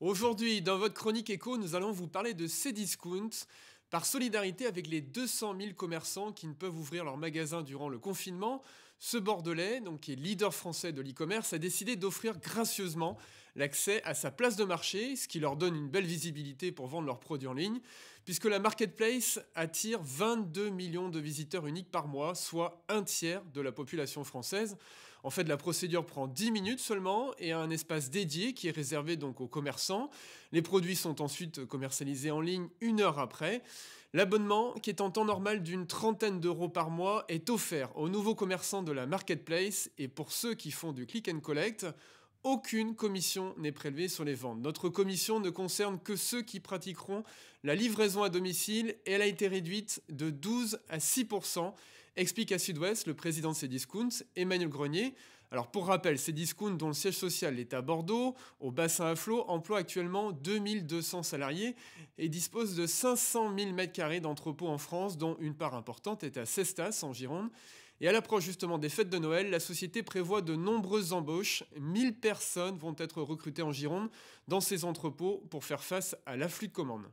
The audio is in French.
Aujourd'hui, dans votre chronique écho, nous allons vous parler de discounts Par solidarité avec les 200 000 commerçants qui ne peuvent ouvrir leurs magasins durant le confinement, ce Bordelais, donc qui est leader français de l'e-commerce, a décidé d'offrir gracieusement l'accès à sa place de marché, ce qui leur donne une belle visibilité pour vendre leurs produits en ligne, puisque la marketplace attire 22 millions de visiteurs uniques par mois, soit un tiers de la population française. En fait, la procédure prend 10 minutes seulement et un espace dédié qui est réservé donc aux commerçants. Les produits sont ensuite commercialisés en ligne une heure après. L'abonnement, qui est en temps normal d'une trentaine d'euros par mois, est offert aux nouveaux commerçants de la marketplace et pour ceux qui font du click and collect, aucune commission n'est prélevée sur les ventes. Notre commission ne concerne que ceux qui pratiqueront la livraison à domicile et elle a été réduite de 12 à 6 explique à Sud-Ouest le président de Cdiscount, Emmanuel Grenier. Alors pour rappel, Cdiscount, dont le siège social est à Bordeaux, au bassin à flot, emploie actuellement 2200 salariés et dispose de 500 000 m2 d'entrepôts en France, dont une part importante est à Cestas, en Gironde. Et à l'approche justement des fêtes de Noël, la société prévoit de nombreuses embauches. 1000 personnes vont être recrutées en Gironde dans ces entrepôts pour faire face à l'afflux de commandes.